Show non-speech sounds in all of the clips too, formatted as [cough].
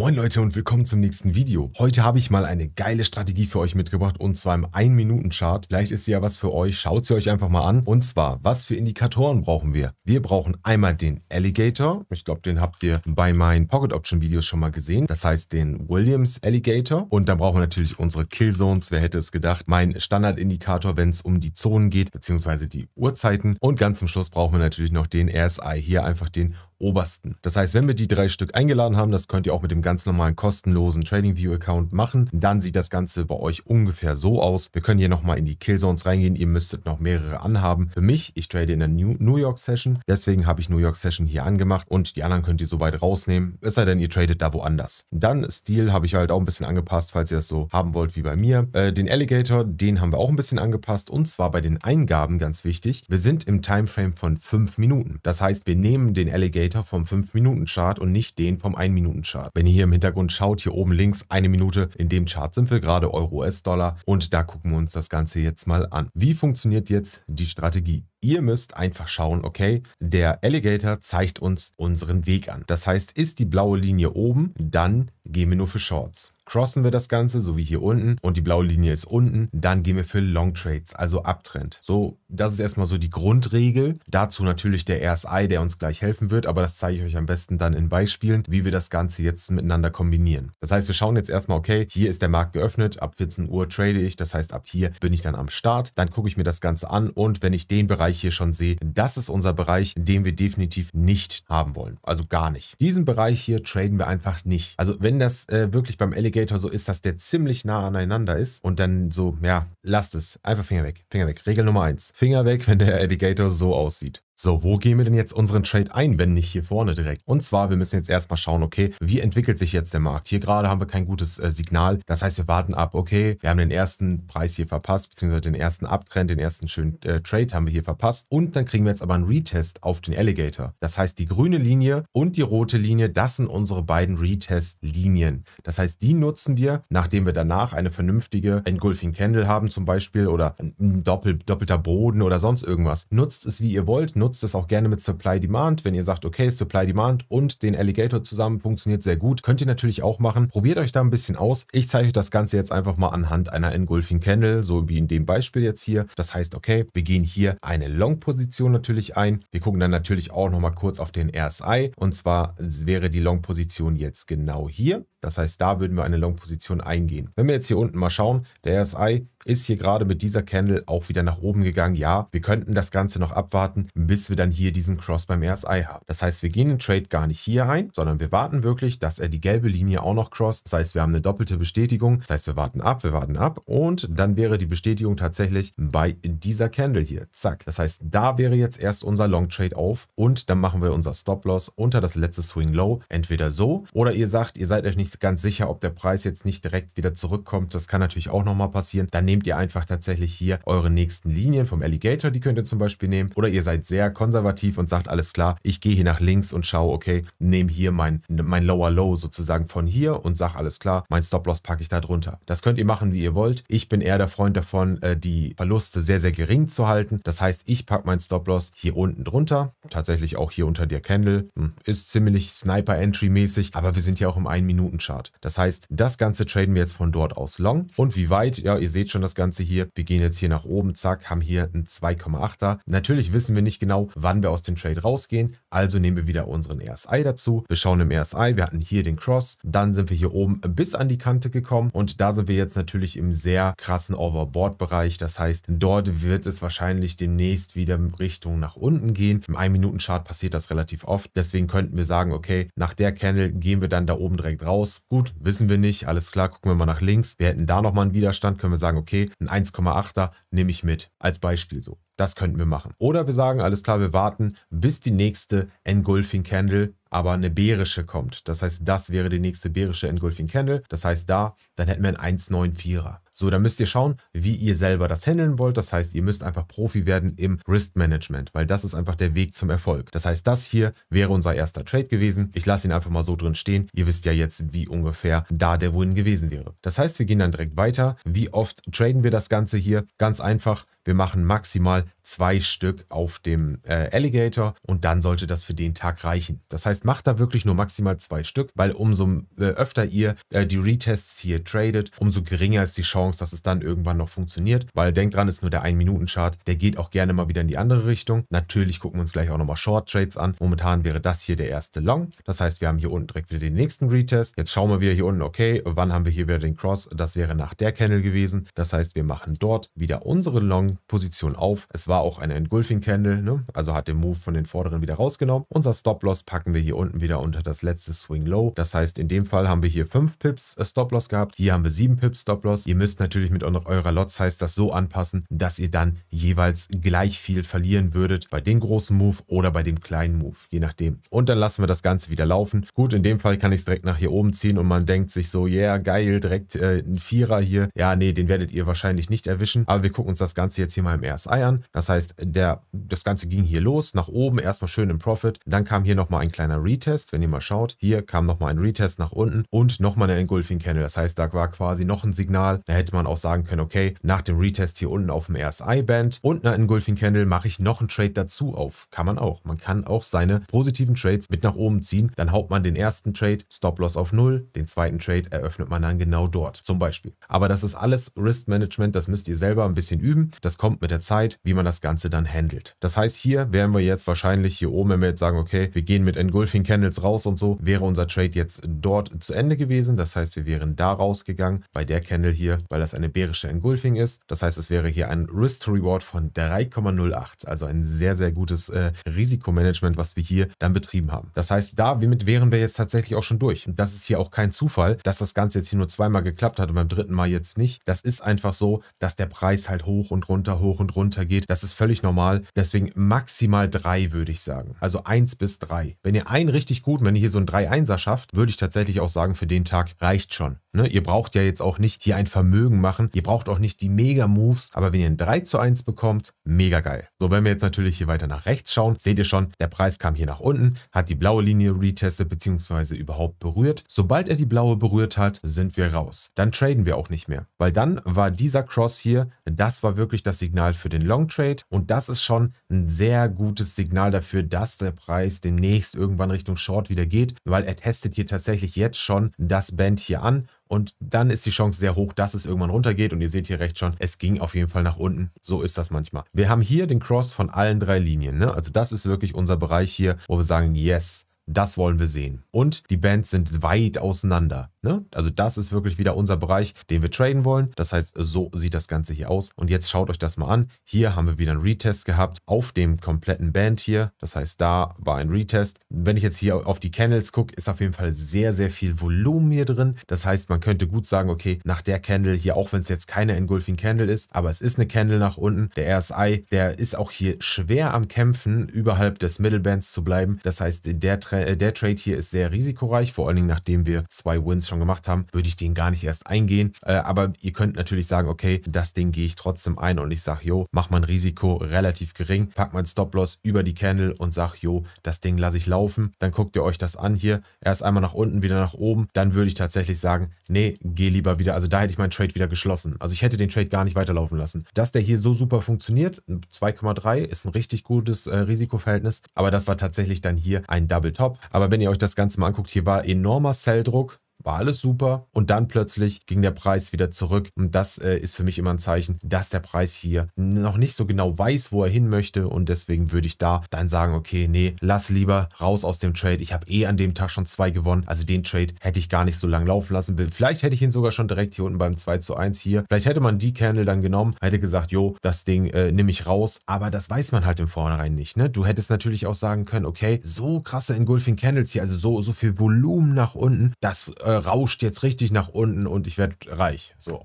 Moin Leute und willkommen zum nächsten Video. Heute habe ich mal eine geile Strategie für euch mitgebracht und zwar im 1-Minuten-Chart. Vielleicht ist sie ja was für euch, schaut sie euch einfach mal an. Und zwar, was für Indikatoren brauchen wir? Wir brauchen einmal den Alligator. Ich glaube, den habt ihr bei meinen Pocket Option Videos schon mal gesehen. Das heißt den Williams Alligator. Und dann brauchen wir natürlich unsere Killzones. Wer hätte es gedacht? Mein Standardindikator, wenn es um die Zonen geht, beziehungsweise die Uhrzeiten. Und ganz zum Schluss brauchen wir natürlich noch den RSI. Hier einfach den obersten. Das heißt, wenn wir die drei Stück eingeladen haben, das könnt ihr auch mit dem ganz normalen kostenlosen TradingView-Account machen, dann sieht das Ganze bei euch ungefähr so aus. Wir können hier nochmal in die Killzones reingehen. Ihr müsstet noch mehrere anhaben. Für mich, ich trade in der New York Session. Deswegen habe ich New York Session hier angemacht und die anderen könnt ihr soweit rausnehmen. Es sei denn, ihr tradet da woanders. Dann Stil habe ich halt auch ein bisschen angepasst, falls ihr das so haben wollt wie bei mir. Äh, den Alligator, den haben wir auch ein bisschen angepasst und zwar bei den Eingaben ganz wichtig. Wir sind im Timeframe von fünf Minuten. Das heißt, wir nehmen den Alligator Parameter vom 5-Minuten-Chart und nicht den vom 1-Minuten-Chart. Wenn ihr hier im Hintergrund schaut, hier oben links eine Minute, in dem Chart sind wir gerade Euro-US-Dollar und da gucken wir uns das Ganze jetzt mal an. Wie funktioniert jetzt die Strategie? Ihr müsst einfach schauen, okay, der Alligator zeigt uns unseren Weg an. Das heißt, ist die blaue Linie oben, dann gehen wir nur für Shorts. Crossen wir das Ganze, so wie hier unten, und die blaue Linie ist unten, dann gehen wir für Long Trades, also Abtrend. So, das ist erstmal so die Grundregel. Dazu natürlich der RSI, der uns gleich helfen wird, aber das zeige ich euch am besten dann in Beispielen, wie wir das Ganze jetzt miteinander kombinieren. Das heißt, wir schauen jetzt erstmal, okay, hier ist der Markt geöffnet, ab 14 Uhr trade ich, das heißt, ab hier bin ich dann am Start, dann gucke ich mir das Ganze an und wenn ich den Bereich Bereich hier schon sehe, das ist unser Bereich, den wir definitiv nicht haben wollen. Also gar nicht. Diesen Bereich hier traden wir einfach nicht. Also wenn das äh, wirklich beim Alligator so ist, dass der ziemlich nah aneinander ist und dann so, ja, lasst es. Einfach Finger weg. Finger weg. Regel Nummer eins. Finger weg, wenn der Alligator so aussieht. So, wo gehen wir denn jetzt unseren Trade ein, wenn nicht hier vorne direkt? Und zwar, wir müssen jetzt erstmal schauen, okay, wie entwickelt sich jetzt der Markt? Hier gerade haben wir kein gutes äh, Signal. Das heißt, wir warten ab, okay, wir haben den ersten Preis hier verpasst, beziehungsweise den ersten Abtrend, den ersten schönen äh, Trade haben wir hier verpasst. Und dann kriegen wir jetzt aber einen Retest auf den Alligator. Das heißt, die grüne Linie und die rote Linie, das sind unsere beiden Retest-Linien. Das heißt, die nutzen wir, nachdem wir danach eine vernünftige Engulfing Candle haben zum Beispiel oder ein Doppel, doppelter Boden oder sonst irgendwas. Nutzt es, wie ihr wollt. Nutzt nutzt es auch gerne mit Supply Demand. Wenn ihr sagt, okay, Supply Demand und den Alligator zusammen funktioniert sehr gut, könnt ihr natürlich auch machen. Probiert euch da ein bisschen aus. Ich zeige euch das Ganze jetzt einfach mal anhand einer Engulfing Candle, so wie in dem Beispiel jetzt hier. Das heißt, okay, wir gehen hier eine Long-Position natürlich ein. Wir gucken dann natürlich auch nochmal kurz auf den RSI. Und zwar wäre die Long-Position jetzt genau hier. Das heißt, da würden wir eine Long-Position eingehen. Wenn wir jetzt hier unten mal schauen, der RSI ist hier gerade mit dieser Candle auch wieder nach oben gegangen. Ja, wir könnten das Ganze noch abwarten, bis wir dann hier diesen Cross beim RSI haben. Das heißt, wir gehen den Trade gar nicht hier ein, sondern wir warten wirklich, dass er die gelbe Linie auch noch cross. Das heißt, wir haben eine doppelte Bestätigung. Das heißt, wir warten ab, wir warten ab und dann wäre die Bestätigung tatsächlich bei dieser Candle hier. Zack. Das heißt, da wäre jetzt erst unser Long Trade auf und dann machen wir unser Stop Loss unter das letzte Swing Low. Entweder so oder ihr sagt, ihr seid euch nicht ganz sicher, ob der Preis jetzt nicht direkt wieder zurückkommt. Das kann natürlich auch nochmal passieren. Dann nehmt ihr einfach tatsächlich hier eure nächsten Linien vom Alligator, die könnt ihr zum Beispiel nehmen. Oder ihr seid sehr konservativ und sagt, alles klar, ich gehe hier nach links und schaue, okay, nehme hier mein, mein Lower Low sozusagen von hier und sage, alles klar, mein Stop-Loss packe ich da drunter. Das könnt ihr machen, wie ihr wollt. Ich bin eher der Freund davon, äh, die Verluste sehr, sehr gering zu halten. Das heißt, ich packe mein Stop-Loss hier unten drunter, tatsächlich auch hier unter der Candle. Hm, ist ziemlich Sniper-Entry-mäßig, aber wir sind ja auch im 1-Minuten-Chart. Das heißt, das Ganze traden wir jetzt von dort aus long. Und wie weit, ja, ihr seht schon, schon das Ganze hier. Wir gehen jetzt hier nach oben, zack, haben hier einen 2,8er. Natürlich wissen wir nicht genau, wann wir aus dem Trade rausgehen, also nehmen wir wieder unseren RSI dazu. Wir schauen im RSI, wir hatten hier den Cross, dann sind wir hier oben bis an die Kante gekommen und da sind wir jetzt natürlich im sehr krassen Overboard-Bereich. Das heißt, dort wird es wahrscheinlich demnächst wieder Richtung nach unten gehen. Im 1-Minuten-Chart passiert das relativ oft. Deswegen könnten wir sagen, okay, nach der Candle gehen wir dann da oben direkt raus. Gut, wissen wir nicht, alles klar, gucken wir mal nach links. Wir hätten da nochmal einen Widerstand, können wir sagen, okay, okay, ein 1,8er nehme ich mit, als Beispiel so. Das könnten wir machen. Oder wir sagen, alles klar, wir warten, bis die nächste Engulfing Candle, aber eine bärische kommt. Das heißt, das wäre die nächste bärische Engulfing Candle. Das heißt, da, dann hätten wir einen 1,94er. So, da müsst ihr schauen, wie ihr selber das handeln wollt. Das heißt, ihr müsst einfach Profi werden im Risk Management, weil das ist einfach der Weg zum Erfolg. Das heißt, das hier wäre unser erster Trade gewesen. Ich lasse ihn einfach mal so drin stehen. Ihr wisst ja jetzt, wie ungefähr da der Win gewesen wäre. Das heißt, wir gehen dann direkt weiter. Wie oft traden wir das Ganze hier? Ganz einfach. Wir machen maximal zwei Stück auf dem äh, Alligator und dann sollte das für den Tag reichen. Das heißt, macht da wirklich nur maximal zwei Stück, weil umso äh, öfter ihr äh, die Retests hier tradet, umso geringer ist die Chance, dass es dann irgendwann noch funktioniert, weil denkt dran, ist nur der 1-Minuten-Chart, der geht auch gerne mal wieder in die andere Richtung. Natürlich gucken wir uns gleich auch nochmal Short-Trades an. Momentan wäre das hier der erste Long, das heißt, wir haben hier unten direkt wieder den nächsten Retest. Jetzt schauen wir wieder hier unten, okay, wann haben wir hier wieder den Cross? Das wäre nach der Candle gewesen. Das heißt, wir machen dort wieder unsere Long-Position auf. Es war war auch eine Engulfing Candle, ne? also hat den Move von den vorderen wieder rausgenommen. Unser Stop Loss packen wir hier unten wieder unter das letzte Swing Low. Das heißt, in dem Fall haben wir hier 5 Pips äh, Stop Loss gehabt. Hier haben wir 7 Pips Stop Loss. Ihr müsst natürlich mit eurer Lot Size das so anpassen, dass ihr dann jeweils gleich viel verlieren würdet bei dem großen Move oder bei dem kleinen Move, je nachdem. Und dann lassen wir das Ganze wieder laufen. Gut, in dem Fall kann ich es direkt nach hier oben ziehen und man denkt sich so, yeah, geil, direkt äh, ein Vierer hier. Ja, nee, den werdet ihr wahrscheinlich nicht erwischen. Aber wir gucken uns das Ganze jetzt hier mal im RSI an. Das das heißt, der, das Ganze ging hier los, nach oben erstmal schön im Profit. Dann kam hier nochmal ein kleiner Retest, wenn ihr mal schaut. Hier kam nochmal ein Retest nach unten und nochmal eine Engulfing Candle. Das heißt, da war quasi noch ein Signal. Da hätte man auch sagen können, okay, nach dem Retest hier unten auf dem RSI-Band und einer Engulfing Candle mache ich noch einen Trade dazu auf. Kann man auch. Man kann auch seine positiven Trades mit nach oben ziehen. Dann haut man den ersten Trade Stop-Loss auf null, den zweiten Trade eröffnet man dann genau dort zum Beispiel. Aber das ist alles Risk Management, das müsst ihr selber ein bisschen üben. Das kommt mit der Zeit, wie man das das Ganze dann handelt. Das heißt, hier wären wir jetzt wahrscheinlich hier oben, wenn wir jetzt sagen, okay, wir gehen mit Engulfing Candles raus und so, wäre unser Trade jetzt dort zu Ende gewesen. Das heißt, wir wären da rausgegangen bei der Candle hier, weil das eine bärische Engulfing ist. Das heißt, es wäre hier ein Risk Reward von 3,08, also ein sehr, sehr gutes äh, Risikomanagement, was wir hier dann betrieben haben. Das heißt, damit wären wir jetzt tatsächlich auch schon durch. Und das ist hier auch kein Zufall, dass das Ganze jetzt hier nur zweimal geklappt hat und beim dritten Mal jetzt nicht. Das ist einfach so, dass der Preis halt hoch und runter, hoch und runter geht. Das das ist völlig normal. Deswegen maximal drei, würde ich sagen. Also eins bis drei. Wenn ihr einen richtig gut, wenn ihr hier so ein 3-1er schafft, würde ich tatsächlich auch sagen, für den Tag reicht schon. Ne? Ihr braucht ja jetzt auch nicht hier ein Vermögen machen. Ihr braucht auch nicht die Mega-Moves. Aber wenn ihr ein 3 zu 1 bekommt, mega geil. So, wenn wir jetzt natürlich hier weiter nach rechts schauen, seht ihr schon, der Preis kam hier nach unten, hat die blaue Linie retestet bzw. überhaupt berührt. Sobald er die blaue berührt hat, sind wir raus. Dann traden wir auch nicht mehr. Weil dann war dieser Cross hier, das war wirklich das Signal für den Long Trade. Trade. Und das ist schon ein sehr gutes Signal dafür, dass der Preis demnächst irgendwann Richtung Short wieder geht, weil er testet hier tatsächlich jetzt schon das Band hier an und dann ist die Chance sehr hoch, dass es irgendwann runtergeht. Und ihr seht hier rechts schon, es ging auf jeden Fall nach unten. So ist das manchmal. Wir haben hier den Cross von allen drei Linien. Ne? Also das ist wirklich unser Bereich hier, wo wir sagen, yes, das wollen wir sehen. Und die Bands sind weit auseinander. Ne? Also das ist wirklich wieder unser Bereich, den wir traden wollen. Das heißt, so sieht das Ganze hier aus. Und jetzt schaut euch das mal an. Hier haben wir wieder einen Retest gehabt auf dem kompletten Band hier. Das heißt, da war ein Retest. Wenn ich jetzt hier auf die Candles gucke, ist auf jeden Fall sehr, sehr viel Volumen hier drin. Das heißt, man könnte gut sagen, okay, nach der Candle hier, auch wenn es jetzt keine Engulfing Candle ist, aber es ist eine Candle nach unten. Der RSI, der ist auch hier schwer am Kämpfen, überhalb des Middle Bands zu bleiben. Das heißt, der Trend äh, der, Trade hier ist sehr risikoreich, vor allen Dingen nachdem wir zwei Wins schon gemacht haben, würde ich den gar nicht erst eingehen. Äh, aber ihr könnt natürlich sagen, okay, das Ding gehe ich trotzdem ein und ich sage, jo, mach mein Risiko relativ gering, pack mein Stop-Loss über die Candle und sag, jo, das Ding lasse ich laufen. Dann guckt ihr euch das an hier. Erst einmal nach unten, wieder nach oben. Dann würde ich tatsächlich sagen, nee, geh lieber wieder. Also da hätte ich meinen Trade wieder geschlossen. Also ich hätte den Trade gar nicht weiterlaufen lassen. Dass der hier so super funktioniert, 2,3 ist ein richtig gutes äh, Risikoverhältnis. Aber das war tatsächlich dann hier ein Double top. Aber wenn ihr euch das Ganze mal anguckt, hier war enormer Celldruck war alles super und dann plötzlich ging der Preis wieder zurück. Und das äh, ist für mich immer ein Zeichen, dass der Preis hier noch nicht so genau weiß, wo er hin möchte. Und deswegen würde ich da dann sagen, okay, nee, lass lieber raus aus dem Trade. Ich habe eh an dem Tag schon zwei gewonnen. Also den Trade hätte ich gar nicht so lange laufen lassen. Vielleicht hätte ich ihn sogar schon direkt hier unten beim 2 zu 1 hier. Vielleicht hätte man die Candle dann genommen, hätte gesagt, jo, das Ding äh, nehme ich raus. Aber das weiß man halt im Vornherein nicht. Ne? Du hättest natürlich auch sagen können, okay, so krasse Engulfing Candles hier, also so, so viel Volumen nach unten, das äh, äh, rauscht jetzt richtig nach unten und ich werde reich. So.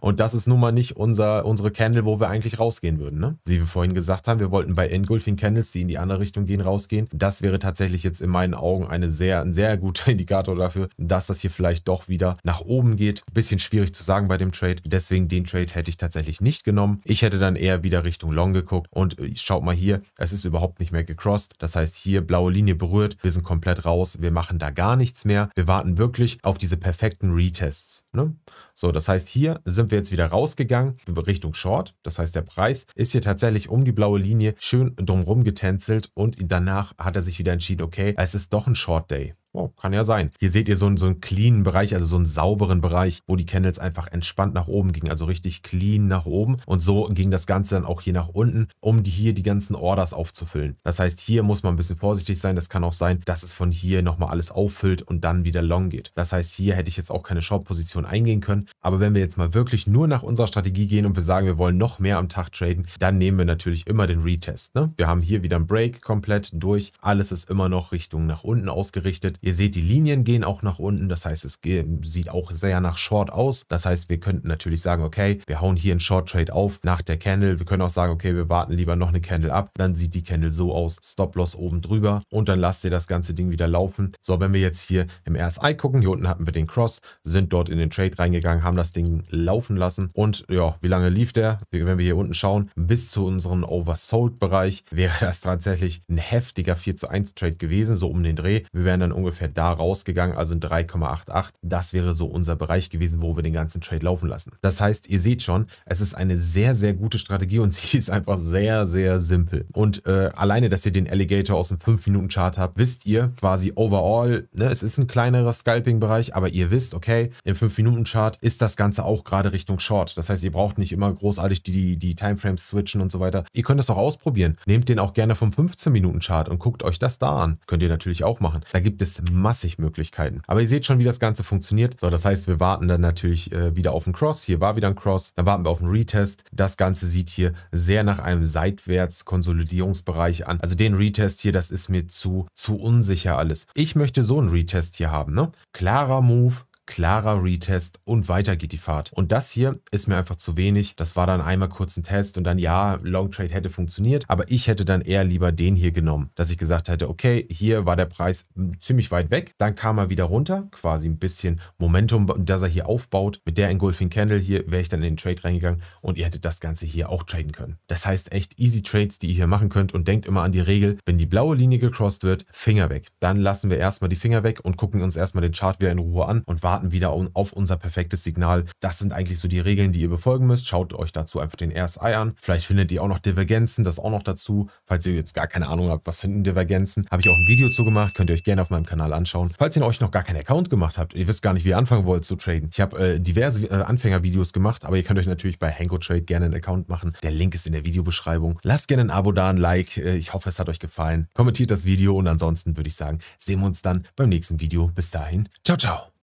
Und das ist nun mal nicht unser, unsere Candle, wo wir eigentlich rausgehen würden. Ne? Wie wir vorhin gesagt haben, wir wollten bei Engulfing Candles, die in die andere Richtung gehen, rausgehen. Das wäre tatsächlich jetzt in meinen Augen eine sehr, ein sehr guter [laughs] Indikator dafür, dass das hier vielleicht doch wieder nach oben geht. Bisschen schwierig zu sagen bei dem Trade. Deswegen den Trade hätte ich tatsächlich nicht genommen. Ich hätte dann eher wieder Richtung Long geguckt. Und äh, schaut mal hier, es ist überhaupt nicht mehr gecrossed. Das heißt, hier blaue Linie berührt. Wir sind komplett raus. Wir machen da gar nichts mehr. Wir warten wirklich auf diese perfekten Retests. Ne? So, das heißt, hier sind wir jetzt wieder rausgegangen Richtung Short. Das heißt, der Preis ist hier tatsächlich um die blaue Linie schön drumherum getänzelt und danach hat er sich wieder entschieden, okay, es ist doch ein Short Day. Oh, kann ja sein. Hier seht ihr so einen, so einen cleanen Bereich, also so einen sauberen Bereich, wo die Candles einfach entspannt nach oben gingen, also richtig clean nach oben. Und so ging das Ganze dann auch hier nach unten, um die, hier die ganzen Orders aufzufüllen. Das heißt, hier muss man ein bisschen vorsichtig sein. Das kann auch sein, dass es von hier nochmal alles auffüllt und dann wieder long geht. Das heißt, hier hätte ich jetzt auch keine Short-Position eingehen können. Aber wenn wir jetzt mal wirklich nur nach unserer Strategie gehen und wir sagen, wir wollen noch mehr am Tag traden, dann nehmen wir natürlich immer den Retest. Ne? Wir haben hier wieder einen Break komplett durch. Alles ist immer noch Richtung nach unten ausgerichtet. Ihr seht, die Linien gehen auch nach unten. Das heißt, es sieht auch sehr nach Short aus. Das heißt, wir könnten natürlich sagen, okay, wir hauen hier einen Short Trade auf nach der Candle. Wir können auch sagen, okay, wir warten lieber noch eine Candle ab. Dann sieht die Candle so aus. Stop Loss oben drüber und dann lasst ihr das ganze Ding wieder laufen. So, wenn wir jetzt hier im RSI gucken, hier unten hatten wir den Cross, sind dort in den Trade reingegangen, haben das Ding laufen lassen und ja, wie lange lief der? Wenn wir hier unten schauen, bis zu unserem Oversold-Bereich wäre das tatsächlich ein heftiger 4 zu 1 Trade gewesen, so um den Dreh. Wir wären dann ungefähr ungefähr da rausgegangen, also 3,88. Das wäre so unser Bereich gewesen, wo wir den ganzen Trade laufen lassen. Das heißt, ihr seht schon, es ist eine sehr, sehr gute Strategie und [laughs] sie ist einfach sehr, sehr simpel. Und äh, alleine, dass ihr den Alligator aus dem 5-Minuten-Chart habt, wisst ihr quasi overall, ne, es ist ein kleinerer Scalping-Bereich, aber ihr wisst, okay, im 5-Minuten-Chart ist das Ganze auch gerade Richtung Short. Das heißt, ihr braucht nicht immer großartig die, die, die Timeframes switchen und so weiter. Ihr könnt das auch ausprobieren. Nehmt den auch gerne vom 15-Minuten-Chart und guckt euch das da an. Könnt ihr natürlich auch machen. Da gibt es massig Möglichkeiten. Aber ihr seht schon, wie das Ganze funktioniert. So, das heißt, wir warten dann natürlich äh, wieder auf den Cross. Hier war wieder ein Cross. Dann warten wir auf einen Retest. Das Ganze sieht hier sehr nach einem Seitwärts-Konsolidierungsbereich an. Also den Retest hier, das ist mir zu, zu unsicher alles. Ich möchte so einen Retest hier haben. Ne? Klarer Move, klarer Retest und weiter geht die Fahrt. Und das hier ist mir einfach zu wenig. Das war dann einmal kurz ein Test und dann ja, Long Trade hätte funktioniert, aber ich hätte dann eher lieber den hier genommen, dass ich gesagt hätte, okay, hier war der Preis ziemlich weit weg, dann kam er wieder runter, quasi ein bisschen Momentum, dass er hier aufbaut. Mit der Engulfing Candle hier wäre ich dann in den Trade reingegangen und ihr hättet das Ganze hier auch traden können. Das heißt echt easy Trades, die ihr hier machen könnt und denkt immer an die Regel, wenn die blaue Linie gecrossed wird, Finger weg. Dann lassen wir erstmal die Finger weg und gucken uns erstmal den Chart wieder in Ruhe an und warten warten wieder auf unser perfektes Signal. Das sind eigentlich so die Regeln, die ihr befolgen müsst. Schaut euch dazu einfach den RSI an. Vielleicht findet ihr auch noch Divergenzen, das auch noch dazu. Falls ihr jetzt gar keine Ahnung habt, was sind Divergenzen, habe ich auch ein Video zu gemacht. Könnt ihr euch gerne auf meinem Kanal anschauen. Falls ihr euch noch gar keinen Account gemacht habt, ihr wisst gar nicht, wie ihr anfangen wollt zu traden. Ich habe äh, diverse äh, Anfängervideos gemacht, aber ihr könnt euch natürlich bei Hanko Trade gerne einen Account machen. Der Link ist in der Videobeschreibung. Lasst gerne ein Abo da, ein Like. Äh, ich hoffe, es hat euch gefallen. Kommentiert das Video und ansonsten würde ich sagen, sehen wir uns dann beim nächsten Video. Bis dahin, ciao, ciao.